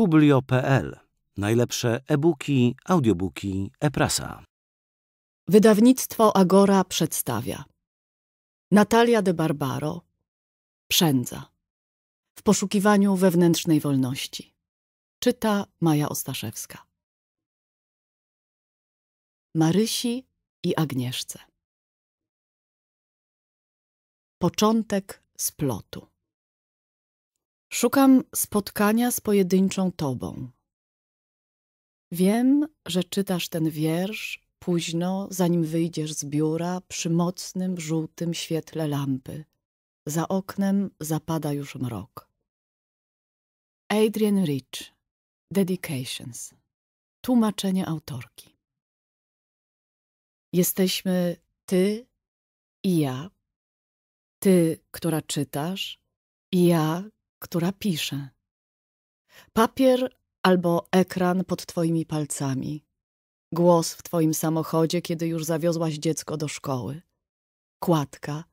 publio.pl. Najlepsze e-booki, audiobooki, e-prasa. Wydawnictwo Agora przedstawia Natalia de Barbaro Przędza W poszukiwaniu wewnętrznej wolności Czyta Maja Ostaszewska Marysi i Agnieszce Początek splotu Szukam spotkania z pojedynczą tobą. Wiem, że czytasz ten wiersz późno, zanim wyjdziesz z biura przy mocnym, żółtym świetle lampy. Za oknem zapada już mrok. Adrian Rich Dedications Tłumaczenie autorki Jesteśmy ty i ja, ty, która czytasz, i ja, która pisze. Papier albo ekran pod twoimi palcami. Głos w twoim samochodzie, kiedy już zawiozłaś dziecko do szkoły. Kładka,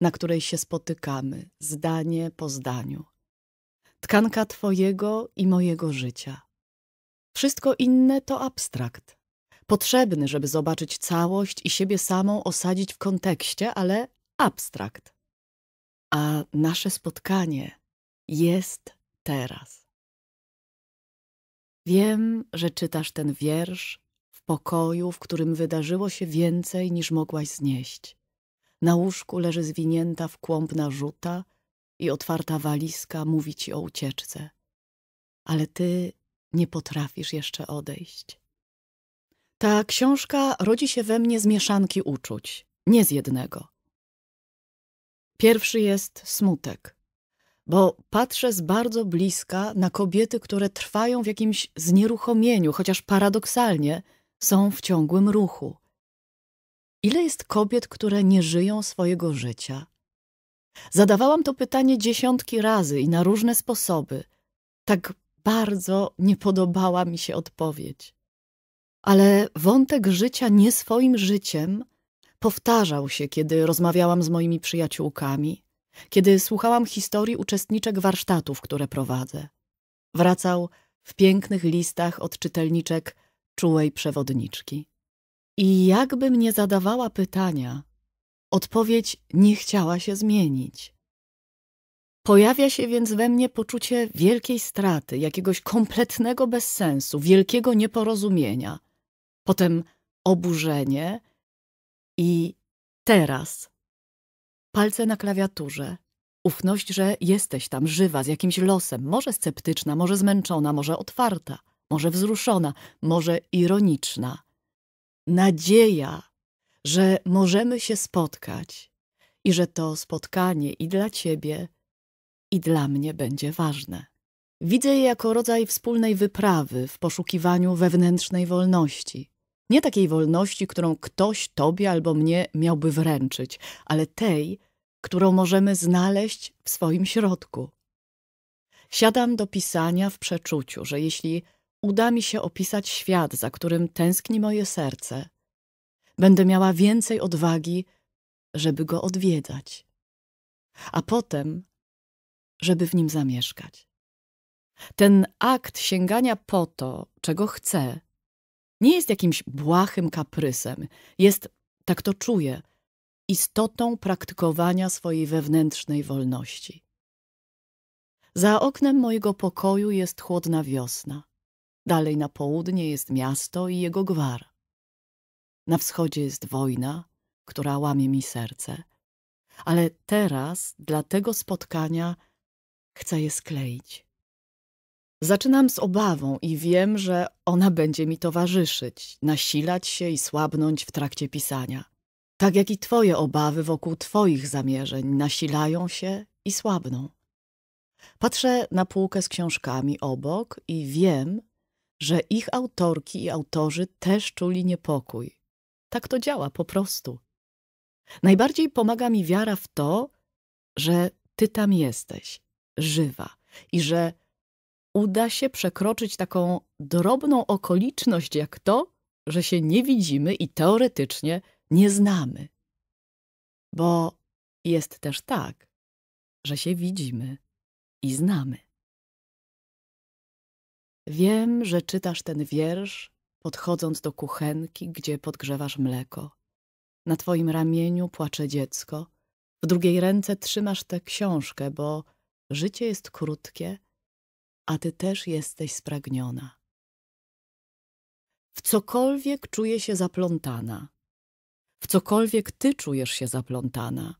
na której się spotykamy, zdanie po zdaniu. Tkanka twojego i mojego życia. Wszystko inne to abstrakt. Potrzebny, żeby zobaczyć całość i siebie samą osadzić w kontekście, ale abstrakt. A nasze spotkanie – jest teraz. Wiem, że czytasz ten wiersz w pokoju, w którym wydarzyło się więcej niż mogłaś znieść. Na łóżku leży zwinięta w kłąb narzuta i otwarta walizka mówi ci o ucieczce. Ale ty nie potrafisz jeszcze odejść. Ta książka rodzi się we mnie z mieszanki uczuć, nie z jednego. Pierwszy jest smutek bo patrzę z bardzo bliska na kobiety, które trwają w jakimś znieruchomieniu, chociaż paradoksalnie są w ciągłym ruchu. Ile jest kobiet, które nie żyją swojego życia? Zadawałam to pytanie dziesiątki razy i na różne sposoby. Tak bardzo nie podobała mi się odpowiedź. Ale wątek życia nie swoim życiem powtarzał się, kiedy rozmawiałam z moimi przyjaciółkami, kiedy słuchałam historii uczestniczek warsztatów, które prowadzę. Wracał w pięknych listach od czytelniczek czułej przewodniczki. I jakby mnie zadawała pytania, odpowiedź nie chciała się zmienić. Pojawia się więc we mnie poczucie wielkiej straty, jakiegoś kompletnego bezsensu, wielkiego nieporozumienia, potem oburzenie i teraz palce na klawiaturze. Ufność, że jesteś tam żywa, z jakimś losem, może sceptyczna, może zmęczona, może otwarta, może wzruszona, może ironiczna. Nadzieja, że możemy się spotkać i że to spotkanie i dla ciebie, i dla mnie będzie ważne. Widzę je jako rodzaj wspólnej wyprawy w poszukiwaniu wewnętrznej wolności, nie takiej wolności, którą ktoś tobie albo mnie miałby wręczyć, ale tej, którą możemy znaleźć w swoim środku. Siadam do pisania w przeczuciu, że jeśli uda mi się opisać świat, za którym tęskni moje serce, będę miała więcej odwagi, żeby go odwiedzać, a potem, żeby w nim zamieszkać. Ten akt sięgania po to, czego chcę, nie jest jakimś błahym kaprysem, jest, tak to czuję, istotą praktykowania swojej wewnętrznej wolności. Za oknem mojego pokoju jest chłodna wiosna. Dalej na południe jest miasto i jego gwar. Na wschodzie jest wojna, która łamie mi serce. Ale teraz dla tego spotkania chcę je skleić. Zaczynam z obawą i wiem, że ona będzie mi towarzyszyć, nasilać się i słabnąć w trakcie pisania. Tak jak i twoje obawy wokół twoich zamierzeń nasilają się i słabną. Patrzę na półkę z książkami obok i wiem, że ich autorki i autorzy też czuli niepokój. Tak to działa po prostu. Najbardziej pomaga mi wiara w to, że ty tam jesteś, żywa i że uda się przekroczyć taką drobną okoliczność, jak to, że się nie widzimy i teoretycznie nie znamy. Bo jest też tak, że się widzimy i znamy. Wiem, że czytasz ten wiersz, podchodząc do kuchenki, gdzie podgrzewasz mleko. Na twoim ramieniu płacze dziecko, w drugiej ręce trzymasz tę książkę, bo życie jest krótkie a ty też jesteś spragniona. W cokolwiek czuję się zaplątana, w cokolwiek ty czujesz się zaplątana,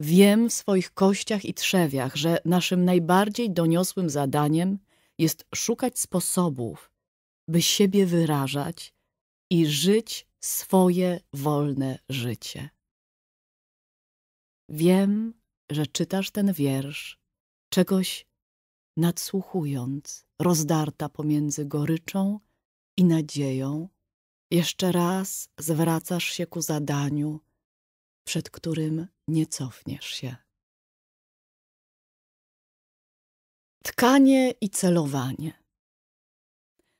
wiem w swoich kościach i trzewiach, że naszym najbardziej doniosłym zadaniem jest szukać sposobów, by siebie wyrażać i żyć swoje wolne życie. Wiem, że czytasz ten wiersz, czegoś nadsłuchując, rozdarta pomiędzy goryczą i nadzieją, jeszcze raz zwracasz się ku zadaniu, przed którym nie cofniesz się. Tkanie i celowanie.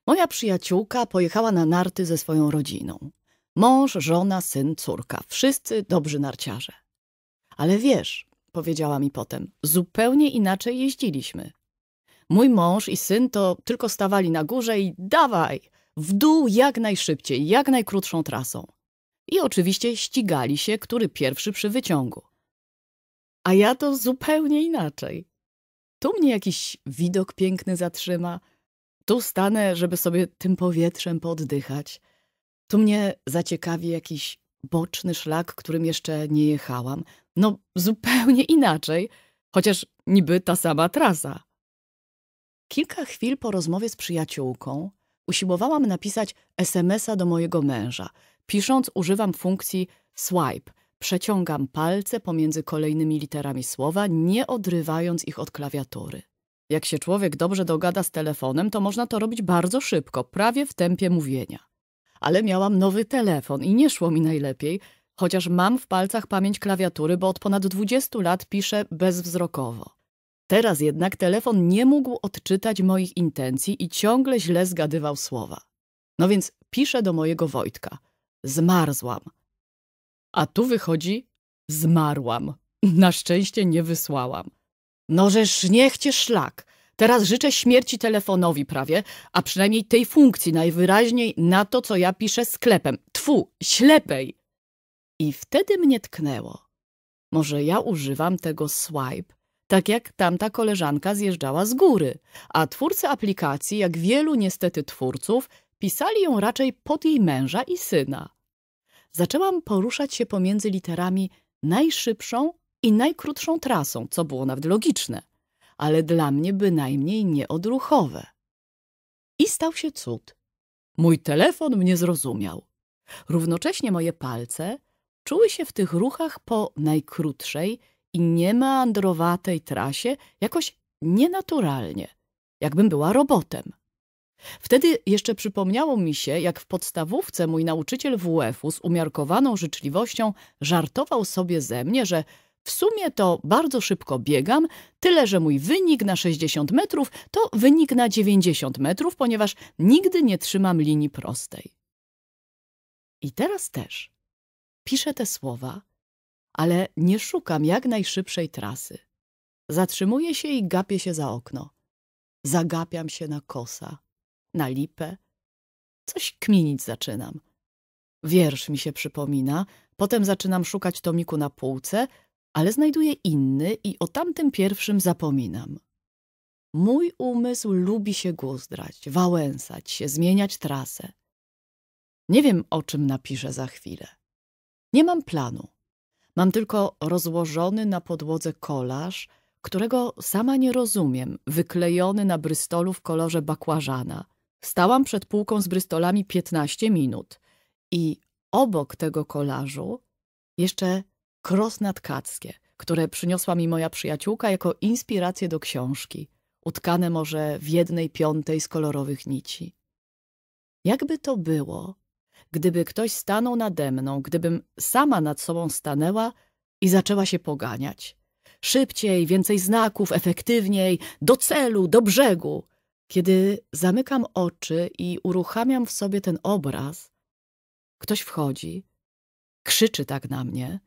Moja przyjaciółka pojechała na narty ze swoją rodziną. Mąż, żona, syn, córka. Wszyscy dobrzy narciarze. Ale wiesz, powiedziała mi potem, zupełnie inaczej jeździliśmy. Mój mąż i syn to tylko stawali na górze i dawaj, w dół jak najszybciej, jak najkrótszą trasą. I oczywiście ścigali się, który pierwszy przy wyciągu. A ja to zupełnie inaczej. Tu mnie jakiś widok piękny zatrzyma, tu stanę, żeby sobie tym powietrzem poddychać. Tu mnie zaciekawi jakiś boczny szlak, którym jeszcze nie jechałam. No zupełnie inaczej, chociaż niby ta sama trasa. Kilka chwil po rozmowie z przyjaciółką usiłowałam napisać SMS-a do mojego męża. Pisząc używam funkcji swipe. Przeciągam palce pomiędzy kolejnymi literami słowa, nie odrywając ich od klawiatury. Jak się człowiek dobrze dogada z telefonem, to można to robić bardzo szybko, prawie w tempie mówienia. Ale miałam nowy telefon i nie szło mi najlepiej, chociaż mam w palcach pamięć klawiatury, bo od ponad 20 lat piszę bezwzrokowo. Teraz jednak telefon nie mógł odczytać moich intencji i ciągle źle zgadywał słowa. No więc piszę do mojego Wojtka. Zmarzłam. A tu wychodzi zmarłam. Na szczęście nie wysłałam. Nożeż chcie szlak. Teraz życzę śmierci telefonowi prawie, a przynajmniej tej funkcji najwyraźniej na to, co ja piszę sklepem. Tfu, ślepej. I wtedy mnie tknęło. Może ja używam tego swipe tak jak tamta koleżanka zjeżdżała z góry, a twórcy aplikacji, jak wielu niestety twórców, pisali ją raczej pod jej męża i syna. Zaczęłam poruszać się pomiędzy literami najszybszą i najkrótszą trasą, co było nawet logiczne, ale dla mnie bynajmniej nieodruchowe. I stał się cud. Mój telefon mnie zrozumiał. Równocześnie moje palce czuły się w tych ruchach po najkrótszej i androwatej trasie jakoś nienaturalnie, jakbym była robotem. Wtedy jeszcze przypomniało mi się, jak w podstawówce mój nauczyciel WF-u z umiarkowaną życzliwością żartował sobie ze mnie, że w sumie to bardzo szybko biegam, tyle że mój wynik na 60 metrów to wynik na 90 metrów, ponieważ nigdy nie trzymam linii prostej. I teraz też piszę te słowa, ale nie szukam jak najszybszej trasy. Zatrzymuję się i gapię się za okno. Zagapiam się na kosa, na lipę. Coś kminić zaczynam. Wiersz mi się przypomina, potem zaczynam szukać tomiku na półce, ale znajduję inny i o tamtym pierwszym zapominam. Mój umysł lubi się guzdrać, wałęsać się, zmieniać trasę. Nie wiem, o czym napiszę za chwilę. Nie mam planu. Mam tylko rozłożony na podłodze kolaż, którego sama nie rozumiem, wyklejony na Brystolu w kolorze bakłażana. Stałam przed półką z Brystolami 15 minut i obok tego kolażu jeszcze krosnatkackie, które przyniosła mi moja przyjaciółka jako inspirację do książki, utkane może w jednej piątej z kolorowych nici. Jakby to było, gdyby ktoś stanął nade mną, gdybym sama nad sobą stanęła i zaczęła się poganiać. Szybciej, więcej znaków, efektywniej, do celu, do brzegu. Kiedy zamykam oczy i uruchamiam w sobie ten obraz, ktoś wchodzi, krzyczy tak na mnie.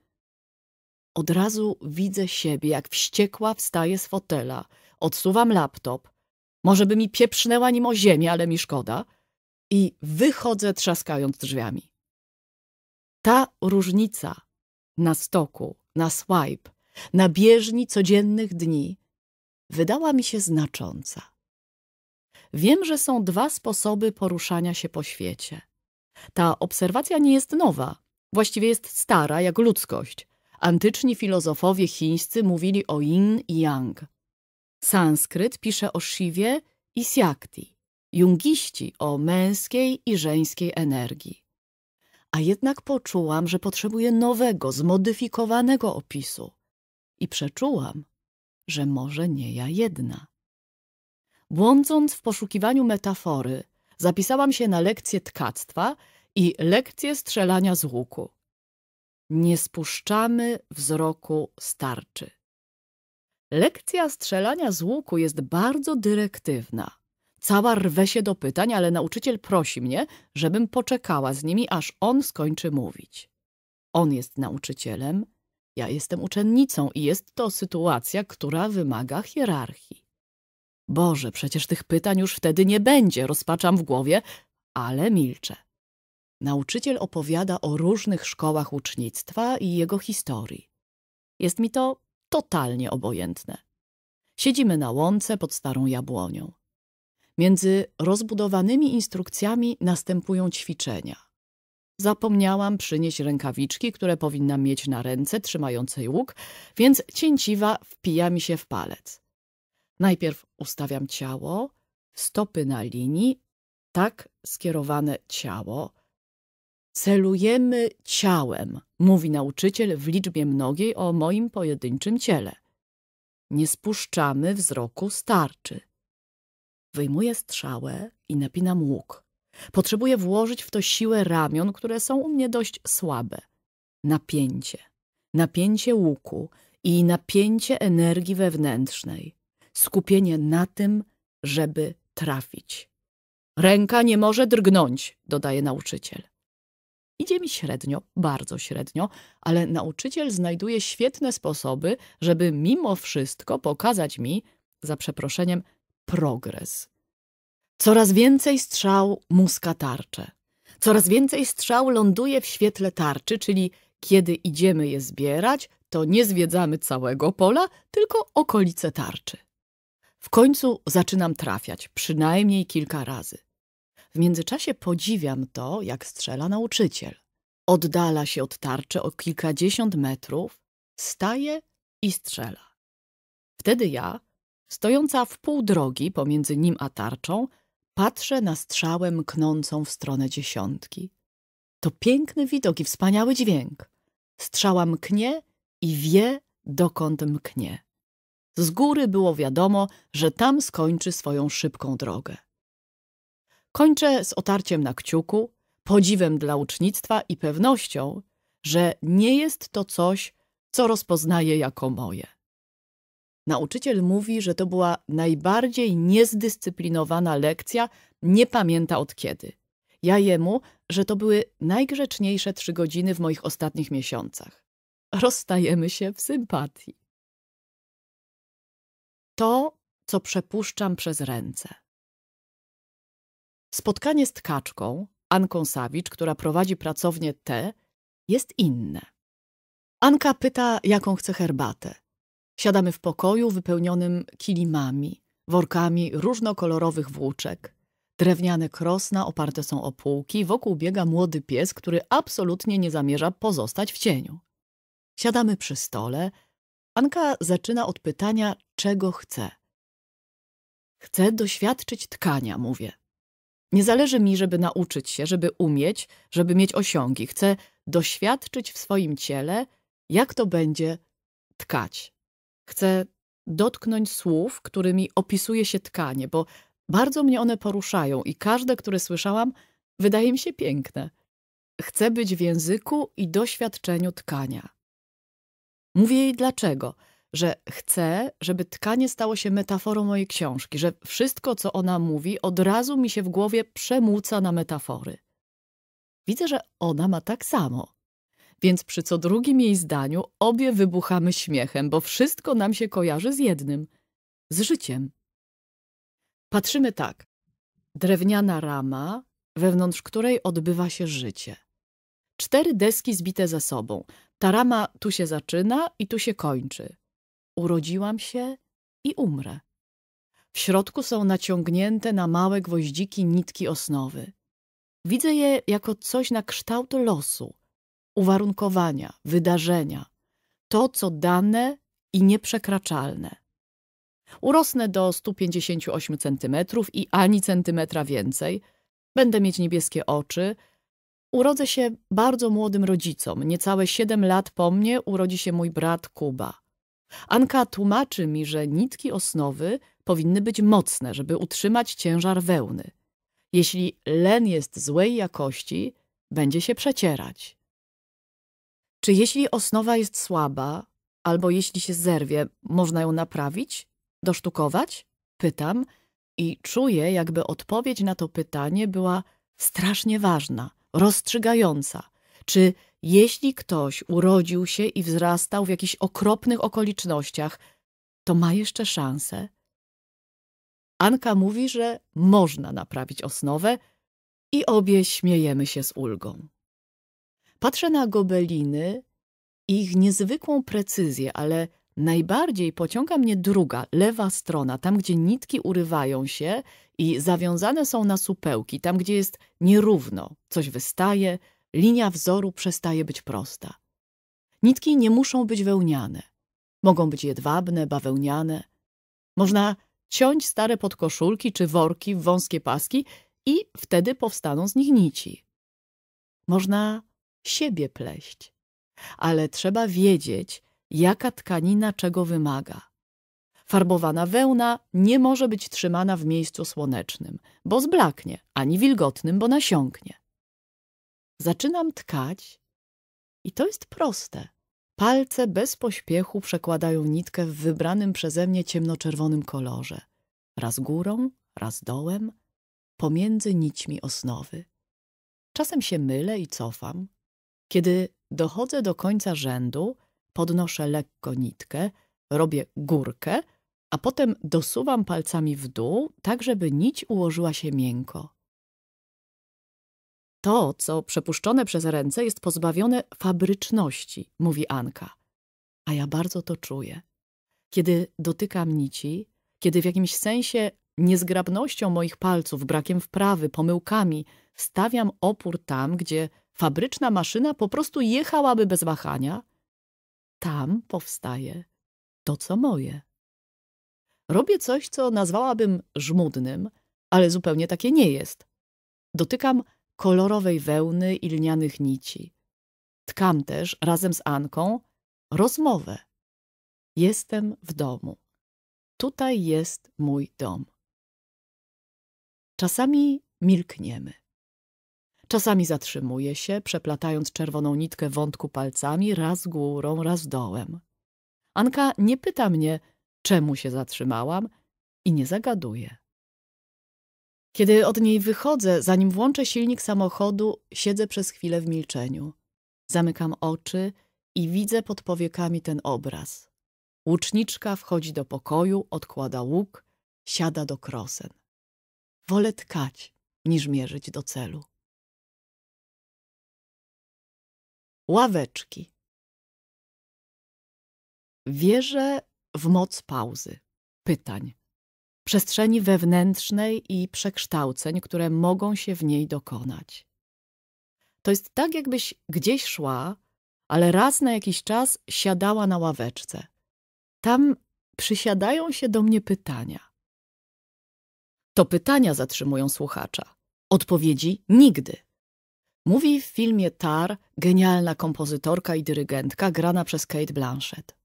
Od razu widzę siebie, jak wściekła wstaję z fotela, odsuwam laptop. Może by mi pieprznęła nim o ziemię, ale mi szkoda – i wychodzę trzaskając drzwiami. Ta różnica na stoku, na swipe, na bieżni codziennych dni wydała mi się znacząca. Wiem, że są dwa sposoby poruszania się po świecie. Ta obserwacja nie jest nowa, właściwie jest stara jak ludzkość. Antyczni filozofowie chińscy mówili o yin i yang. Sanskryt pisze o Shiwie i Siakti jungiści o męskiej i żeńskiej energii. A jednak poczułam, że potrzebuję nowego, zmodyfikowanego opisu i przeczułam, że może nie ja jedna. Błądząc w poszukiwaniu metafory, zapisałam się na lekcję tkactwa i lekcję strzelania z łuku. Nie spuszczamy wzroku starczy. Lekcja strzelania z łuku jest bardzo dyrektywna. Cała rwę się do pytań, ale nauczyciel prosi mnie, żebym poczekała z nimi, aż on skończy mówić. On jest nauczycielem, ja jestem uczennicą i jest to sytuacja, która wymaga hierarchii. Boże, przecież tych pytań już wtedy nie będzie, rozpaczam w głowie, ale milczę. Nauczyciel opowiada o różnych szkołach ucznictwa i jego historii. Jest mi to totalnie obojętne. Siedzimy na łące pod starą jabłonią. Między rozbudowanymi instrukcjami następują ćwiczenia. Zapomniałam przynieść rękawiczki, które powinnam mieć na ręce trzymającej łuk, więc cięciwa wpija mi się w palec. Najpierw ustawiam ciało, stopy na linii, tak skierowane ciało. Celujemy ciałem, mówi nauczyciel w liczbie mnogiej o moim pojedynczym ciele. Nie spuszczamy wzroku starczy. Wyjmuję strzałę i napinam łuk. Potrzebuję włożyć w to siłę ramion, które są u mnie dość słabe. Napięcie. Napięcie łuku i napięcie energii wewnętrznej. Skupienie na tym, żeby trafić. Ręka nie może drgnąć, dodaje nauczyciel. Idzie mi średnio, bardzo średnio, ale nauczyciel znajduje świetne sposoby, żeby mimo wszystko pokazać mi, za przeproszeniem, progres. Coraz więcej strzał muska tarczę. Coraz więcej strzał ląduje w świetle tarczy, czyli kiedy idziemy je zbierać, to nie zwiedzamy całego pola, tylko okolice tarczy. W końcu zaczynam trafiać, przynajmniej kilka razy. W międzyczasie podziwiam to, jak strzela nauczyciel. Oddala się od tarczy o kilkadziesiąt metrów, staje i strzela. Wtedy ja, Stojąca w pół drogi pomiędzy nim a tarczą, patrzę na strzałę mknącą w stronę dziesiątki. To piękny widok i wspaniały dźwięk. Strzała mknie i wie, dokąd mknie. Z góry było wiadomo, że tam skończy swoją szybką drogę. Kończę z otarciem na kciuku, podziwem dla ucznictwa i pewnością, że nie jest to coś, co rozpoznaję jako moje. Nauczyciel mówi, że to była najbardziej niezdyscyplinowana lekcja, nie pamięta od kiedy. Ja jemu, że to były najgrzeczniejsze trzy godziny w moich ostatnich miesiącach. Rozstajemy się w sympatii. To, co przepuszczam przez ręce. Spotkanie z tkaczką, Anką Sawicz, która prowadzi pracownię T, jest inne. Anka pyta, jaką chce herbatę. Siadamy w pokoju wypełnionym kilimami, workami różnokolorowych włóczek. Drewniane krosna oparte są o półki, wokół biega młody pies, który absolutnie nie zamierza pozostać w cieniu. Siadamy przy stole. Anka zaczyna od pytania, czego chce. Chcę doświadczyć tkania, mówię. Nie zależy mi, żeby nauczyć się, żeby umieć, żeby mieć osiągi. Chcę doświadczyć w swoim ciele, jak to będzie tkać. Chcę dotknąć słów, którymi opisuje się tkanie, bo bardzo mnie one poruszają i każde, które słyszałam, wydaje mi się piękne. Chcę być w języku i doświadczeniu tkania. Mówię jej dlaczego, że chcę, żeby tkanie stało się metaforą mojej książki, że wszystko, co ona mówi, od razu mi się w głowie przemłuca na metafory. Widzę, że ona ma tak samo. Więc przy co drugim jej zdaniu obie wybuchamy śmiechem, bo wszystko nam się kojarzy z jednym z życiem. Patrzymy tak. Drewniana rama, wewnątrz której odbywa się życie. Cztery deski zbite ze sobą. Ta rama tu się zaczyna i tu się kończy. Urodziłam się i umrę. W środku są naciągnięte na małe gwoździki nitki osnowy. Widzę je jako coś na kształt losu, uwarunkowania, wydarzenia, to co dane i nieprzekraczalne. Urosnę do 158 cm i ani centymetra więcej, będę mieć niebieskie oczy, urodzę się bardzo młodym rodzicom, niecałe 7 lat po mnie urodzi się mój brat Kuba. Anka tłumaczy mi, że nitki osnowy powinny być mocne, żeby utrzymać ciężar wełny. Jeśli len jest złej jakości, będzie się przecierać. Czy jeśli osnowa jest słaba, albo jeśli się zerwie, można ją naprawić? Dosztukować? Pytam i czuję, jakby odpowiedź na to pytanie była strasznie ważna, rozstrzygająca. Czy jeśli ktoś urodził się i wzrastał w jakichś okropnych okolicznościach, to ma jeszcze szansę? Anka mówi, że można naprawić osnowę i obie śmiejemy się z ulgą. Patrzę na gobeliny i ich niezwykłą precyzję, ale najbardziej pociąga mnie druga, lewa strona, tam gdzie nitki urywają się i zawiązane są na supełki, tam gdzie jest nierówno, coś wystaje, linia wzoru przestaje być prosta. Nitki nie muszą być wełniane. Mogą być jedwabne, bawełniane. Można ciąć stare podkoszulki czy worki w wąskie paski i wtedy powstaną z nich nici. Można siebie pleść. Ale trzeba wiedzieć, jaka tkanina czego wymaga. Farbowana wełna nie może być trzymana w miejscu słonecznym, bo zblaknie, ani wilgotnym, bo nasiąknie. Zaczynam tkać i to jest proste. Palce bez pośpiechu przekładają nitkę w wybranym przeze mnie ciemnoczerwonym kolorze. Raz górą, raz dołem, pomiędzy nićmi osnowy. Czasem się mylę i cofam, kiedy dochodzę do końca rzędu, podnoszę lekko nitkę, robię górkę, a potem dosuwam palcami w dół, tak żeby nić ułożyła się miękko. To, co przepuszczone przez ręce, jest pozbawione fabryczności, mówi Anka. A ja bardzo to czuję. Kiedy dotykam nici, kiedy w jakimś sensie niezgrabnością moich palców, brakiem wprawy, pomyłkami stawiam opór tam, gdzie fabryczna maszyna po prostu jechałaby bez wahania. Tam powstaje to, co moje. Robię coś, co nazwałabym żmudnym, ale zupełnie takie nie jest. Dotykam kolorowej wełny i lnianych nici. Tkam też razem z Anką rozmowę. Jestem w domu. Tutaj jest mój dom. Czasami milkniemy. Czasami zatrzymuje się, przeplatając czerwoną nitkę wątku palcami, raz górą, raz dołem. Anka nie pyta mnie, czemu się zatrzymałam i nie zagaduje. Kiedy od niej wychodzę, zanim włączę silnik samochodu, siedzę przez chwilę w milczeniu. Zamykam oczy i widzę pod powiekami ten obraz. Łuczniczka wchodzi do pokoju, odkłada łuk, siada do krosen. Wolę tkać, niż mierzyć do celu. ławeczki. Wierzę w moc pauzy, pytań, przestrzeni wewnętrznej i przekształceń, które mogą się w niej dokonać. To jest tak, jakbyś gdzieś szła, ale raz na jakiś czas siadała na ławeczce. Tam przysiadają się do mnie pytania. To pytania zatrzymują słuchacza. Odpowiedzi nigdy. Mówi w filmie Tar genialna kompozytorka i dyrygentka grana przez Kate Blanchett.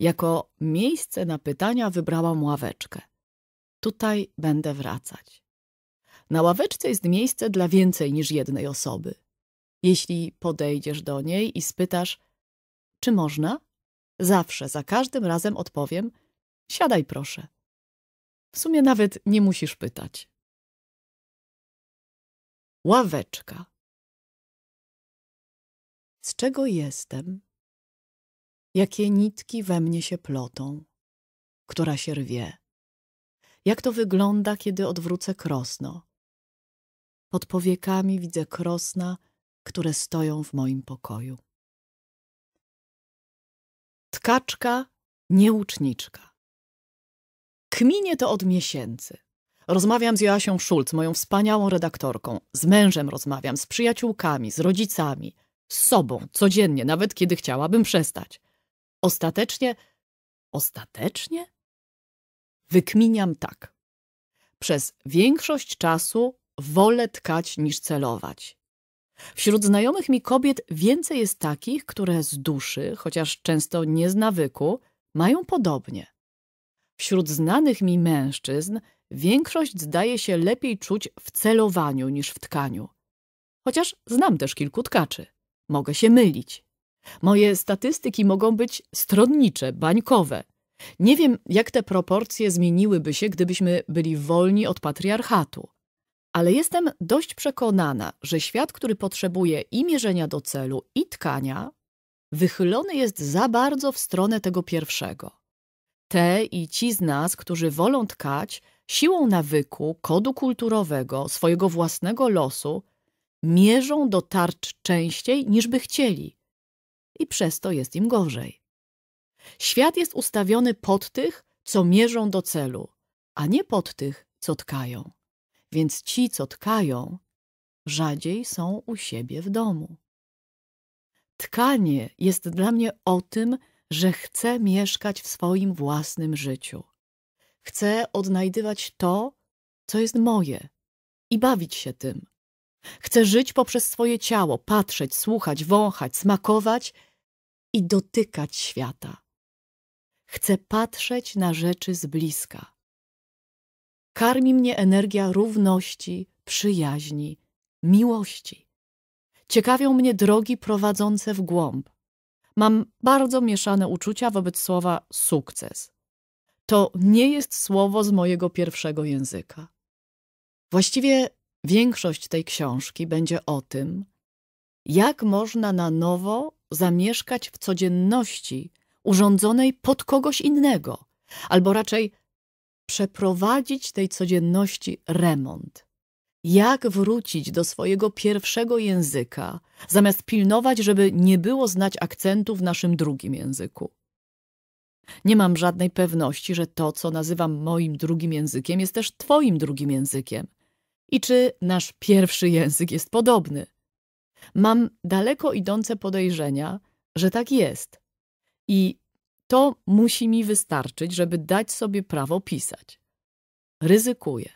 Jako miejsce na pytania wybrałam ławeczkę. Tutaj będę wracać. Na ławeczce jest miejsce dla więcej niż jednej osoby. Jeśli podejdziesz do niej i spytasz, czy można, zawsze, za każdym razem odpowiem, siadaj proszę. W sumie nawet nie musisz pytać. Ławeczka z czego jestem, jakie nitki we mnie się plotą, która się rwie, jak to wygląda, kiedy odwrócę krosno. Pod powiekami widzę krosna, które stoją w moim pokoju. Tkaczka, nieuczniczka. Kminie to od miesięcy. Rozmawiam z Joasią Szulc, moją wspaniałą redaktorką. Z mężem rozmawiam, z przyjaciółkami, z rodzicami – z sobą codziennie, nawet kiedy chciałabym przestać. Ostatecznie, ostatecznie? Wykminiam tak. Przez większość czasu wolę tkać niż celować. Wśród znajomych mi kobiet więcej jest takich, które z duszy, chociaż często nie z nawyku, mają podobnie. Wśród znanych mi mężczyzn większość zdaje się lepiej czuć w celowaniu niż w tkaniu. Chociaż znam też kilku tkaczy. Mogę się mylić. Moje statystyki mogą być stronnicze, bańkowe. Nie wiem, jak te proporcje zmieniłyby się, gdybyśmy byli wolni od patriarchatu. Ale jestem dość przekonana, że świat, który potrzebuje i mierzenia do celu, i tkania, wychylony jest za bardzo w stronę tego pierwszego. Te i ci z nas, którzy wolą tkać, siłą nawyku, kodu kulturowego, swojego własnego losu, mierzą do tarcz częściej niż by chcieli i przez to jest im gorzej. Świat jest ustawiony pod tych, co mierzą do celu, a nie pod tych, co tkają. Więc ci, co tkają, rzadziej są u siebie w domu. Tkanie jest dla mnie o tym, że chcę mieszkać w swoim własnym życiu. Chcę odnajdywać to, co jest moje i bawić się tym. Chcę żyć poprzez swoje ciało, patrzeć, słuchać, wąchać, smakować i dotykać świata. Chcę patrzeć na rzeczy z bliska. Karmi mnie energia równości, przyjaźni, miłości. Ciekawią mnie drogi prowadzące w głąb. Mam bardzo mieszane uczucia wobec słowa sukces. To nie jest słowo z mojego pierwszego języka. Właściwie Większość tej książki będzie o tym, jak można na nowo zamieszkać w codzienności urządzonej pod kogoś innego, albo raczej przeprowadzić tej codzienności remont. Jak wrócić do swojego pierwszego języka, zamiast pilnować, żeby nie było znać akcentu w naszym drugim języku. Nie mam żadnej pewności, że to, co nazywam moim drugim językiem, jest też Twoim drugim językiem i czy nasz pierwszy język jest podobny. Mam daleko idące podejrzenia, że tak jest. I to musi mi wystarczyć, żeby dać sobie prawo pisać. Ryzykuję.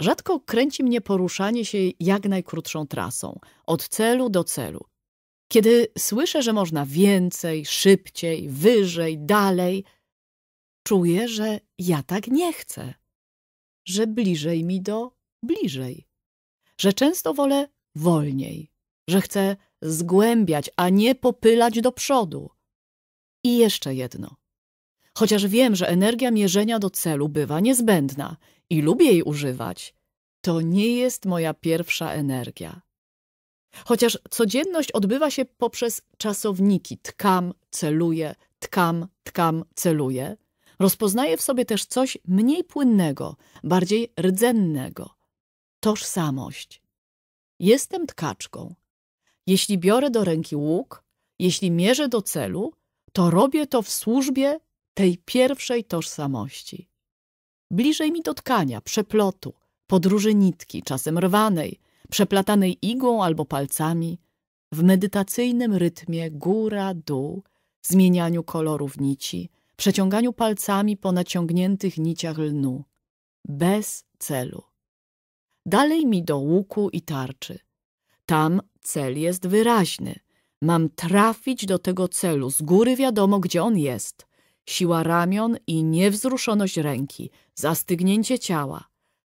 Rzadko kręci mnie poruszanie się jak najkrótszą trasą, od celu do celu. Kiedy słyszę, że można więcej, szybciej, wyżej, dalej, czuję, że ja tak nie chcę że bliżej mi do bliżej, że często wolę wolniej, że chcę zgłębiać, a nie popylać do przodu. I jeszcze jedno. Chociaż wiem, że energia mierzenia do celu bywa niezbędna i lubię jej używać, to nie jest moja pierwsza energia. Chociaż codzienność odbywa się poprzez czasowniki tkam, celuję, tkam, tkam, celuję, Rozpoznaje w sobie też coś mniej płynnego, bardziej rdzennego tożsamość. Jestem tkaczką. Jeśli biorę do ręki łuk, jeśli mierzę do celu, to robię to w służbie tej pierwszej tożsamości. Bliżej mi do tkania, przeplotu, podróży nitki, czasem rwanej, przeplatanej igłą albo palcami, w medytacyjnym rytmie góra-dół, zmienianiu kolorów nici – przeciąganiu palcami po naciągniętych niciach lnu, bez celu. Dalej mi do łuku i tarczy. Tam cel jest wyraźny. Mam trafić do tego celu, z góry wiadomo, gdzie on jest. Siła ramion i niewzruszoność ręki, zastygnięcie ciała.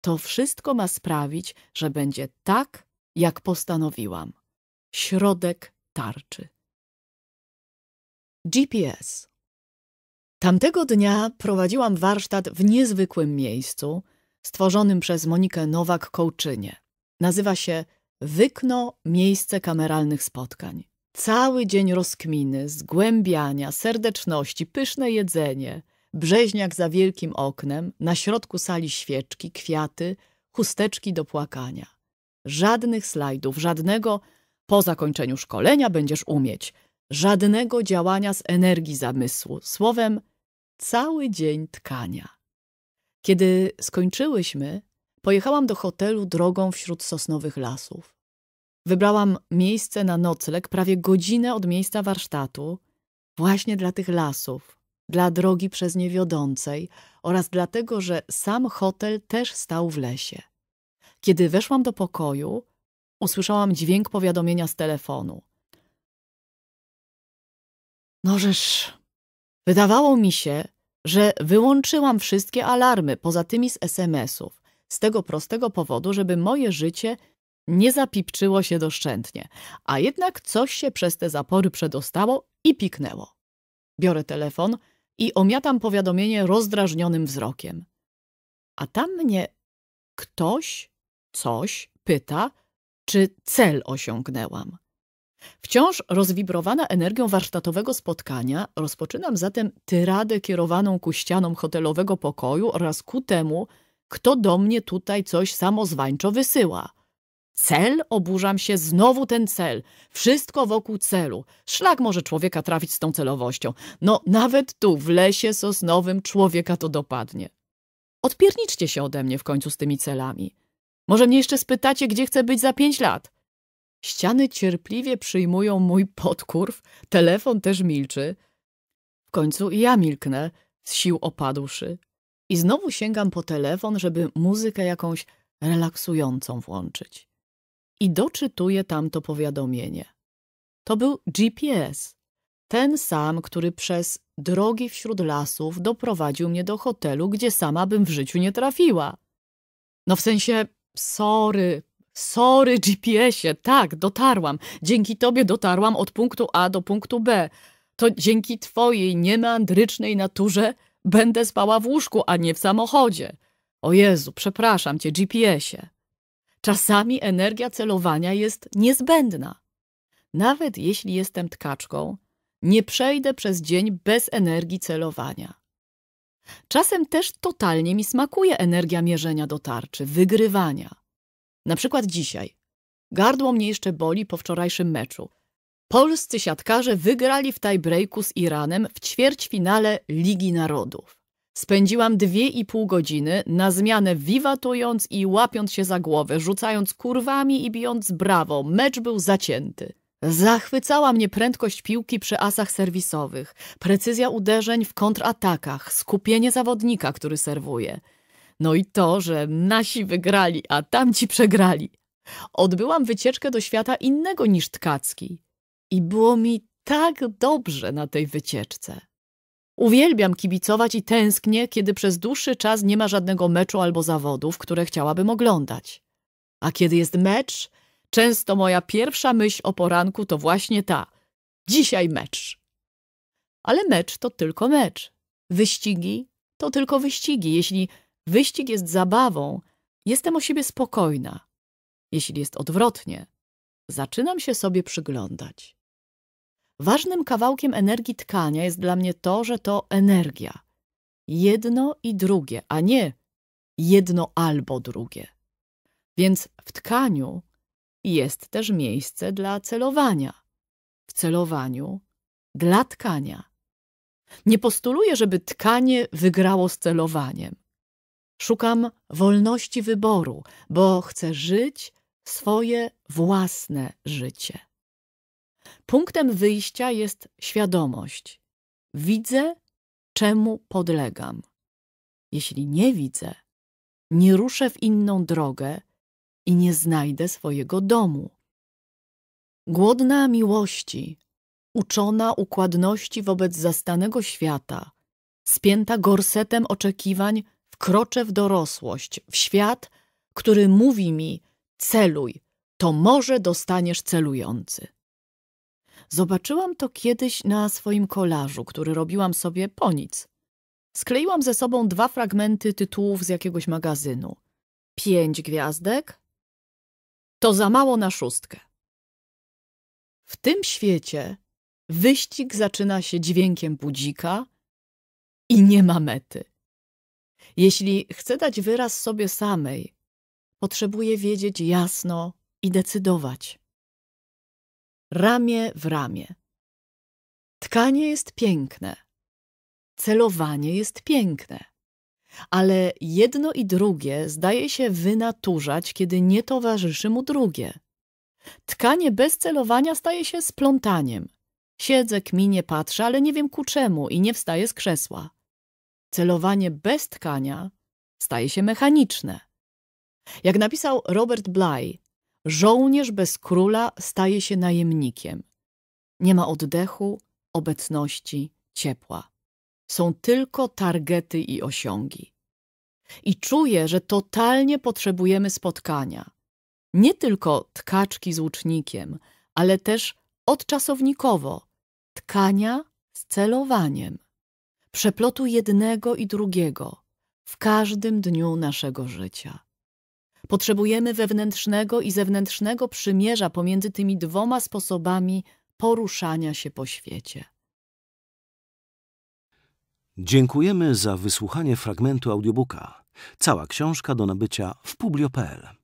To wszystko ma sprawić, że będzie tak, jak postanowiłam. Środek tarczy. GPS Tamtego dnia prowadziłam warsztat w niezwykłym miejscu, stworzonym przez Monikę nowak Kołczynie. Nazywa się Wykno Miejsce Kameralnych Spotkań. Cały dzień rozkminy, zgłębiania, serdeczności, pyszne jedzenie, brzeźniak za wielkim oknem, na środku sali świeczki, kwiaty, chusteczki do płakania. Żadnych slajdów, żadnego po zakończeniu szkolenia będziesz umieć, żadnego działania z energii zamysłu. Słowem, cały dzień tkania. Kiedy skończyłyśmy, pojechałam do hotelu drogą wśród sosnowych lasów. Wybrałam miejsce na nocleg prawie godzinę od miejsca warsztatu, właśnie dla tych lasów, dla drogi przez nie wiodącej oraz dlatego, że sam hotel też stał w lesie. Kiedy weszłam do pokoju, usłyszałam dźwięk powiadomienia z telefonu. Nożesz, Wydawało mi się, że wyłączyłam wszystkie alarmy poza tymi z SMS-ów z tego prostego powodu, żeby moje życie nie zapipczyło się doszczętnie, a jednak coś się przez te zapory przedostało i piknęło. Biorę telefon i omiatam powiadomienie rozdrażnionym wzrokiem. A tam mnie ktoś, coś pyta, czy cel osiągnęłam. Wciąż rozwibrowana energią warsztatowego spotkania, rozpoczynam zatem tyradę kierowaną ku ścianom hotelowego pokoju oraz ku temu, kto do mnie tutaj coś samozwańczo wysyła. Cel? Oburzam się, znowu ten cel. Wszystko wokół celu. Szlak może człowieka trafić z tą celowością. No, nawet tu, w lesie sosnowym, człowieka to dopadnie. Odpierniczcie się ode mnie w końcu z tymi celami. Może mnie jeszcze spytacie, gdzie chcę być za pięć lat. Ściany cierpliwie przyjmują mój podkurw, telefon też milczy. W końcu ja milknę, z sił opadłszy. I znowu sięgam po telefon, żeby muzykę jakąś relaksującą włączyć. I doczytuję tamto powiadomienie. To był GPS, ten sam, który przez drogi wśród lasów doprowadził mnie do hotelu, gdzie sama bym w życiu nie trafiła. No w sensie, sorry, Sorry, GPS-ie, tak, dotarłam. Dzięki tobie dotarłam od punktu A do punktu B. To dzięki twojej niemandrycznej naturze będę spała w łóżku, a nie w samochodzie. O Jezu, przepraszam cię, GPS-ie. Czasami energia celowania jest niezbędna. Nawet jeśli jestem tkaczką, nie przejdę przez dzień bez energii celowania. Czasem też totalnie mi smakuje energia mierzenia do tarczy, wygrywania. Na przykład dzisiaj. Gardło mnie jeszcze boli po wczorajszym meczu. Polscy siatkarze wygrali w tiebreaku z Iranem w ćwierćfinale Ligi Narodów. Spędziłam dwie i pół godziny na zmianę wiwatując i łapiąc się za głowę, rzucając kurwami i bijąc brawo. Mecz był zacięty. Zachwycała mnie prędkość piłki przy asach serwisowych, precyzja uderzeń w kontratakach, skupienie zawodnika, który serwuje – no i to, że nasi wygrali, a tamci przegrali. Odbyłam wycieczkę do świata innego niż tkacki i było mi tak dobrze na tej wycieczce. Uwielbiam kibicować i tęsknię, kiedy przez dłuższy czas nie ma żadnego meczu albo zawodów, które chciałabym oglądać. A kiedy jest mecz, często moja pierwsza myśl o poranku to właśnie ta – dzisiaj mecz. Ale mecz to tylko mecz. Wyścigi to tylko wyścigi. Jeśli Wyścig jest zabawą. Jestem o siebie spokojna. Jeśli jest odwrotnie, zaczynam się sobie przyglądać. Ważnym kawałkiem energii tkania jest dla mnie to, że to energia. Jedno i drugie, a nie jedno albo drugie. Więc w tkaniu jest też miejsce dla celowania. W celowaniu dla tkania. Nie postuluję, żeby tkanie wygrało z celowaniem. Szukam wolności wyboru, bo chcę żyć swoje własne życie. Punktem wyjścia jest świadomość. Widzę, czemu podlegam. Jeśli nie widzę, nie ruszę w inną drogę i nie znajdę swojego domu. Głodna miłości, uczona układności wobec zastanego świata, spięta gorsetem oczekiwań, Wkroczę w dorosłość, w świat, który mówi mi: celuj, to może dostaniesz celujący. Zobaczyłam to kiedyś na swoim kolażu, który robiłam sobie po nic. Skleiłam ze sobą dwa fragmenty tytułów z jakiegoś magazynu. Pięć gwiazdek to za mało na szóstkę. W tym świecie wyścig zaczyna się dźwiękiem budzika i nie ma mety. Jeśli chcę dać wyraz sobie samej, potrzebuję wiedzieć jasno i decydować. Ramię w ramię. Tkanie jest piękne, celowanie jest piękne, ale jedno i drugie zdaje się wynaturzać, kiedy nie towarzyszy mu drugie. Tkanie bez celowania staje się splątaniem. Siedzę, kminie, patrzę, ale nie wiem ku czemu i nie wstaję z krzesła celowanie bez tkania staje się mechaniczne. Jak napisał Robert Bly, żołnierz bez króla staje się najemnikiem. Nie ma oddechu, obecności, ciepła. Są tylko targety i osiągi. I czuję, że totalnie potrzebujemy spotkania. Nie tylko tkaczki z łucznikiem, ale też odczasownikowo tkania z celowaniem przeplotu jednego i drugiego w każdym dniu naszego życia. Potrzebujemy wewnętrznego i zewnętrznego przymierza pomiędzy tymi dwoma sposobami poruszania się po świecie. Dziękujemy za wysłuchanie fragmentu audiobooka. Cała książka do nabycia w publio.pl.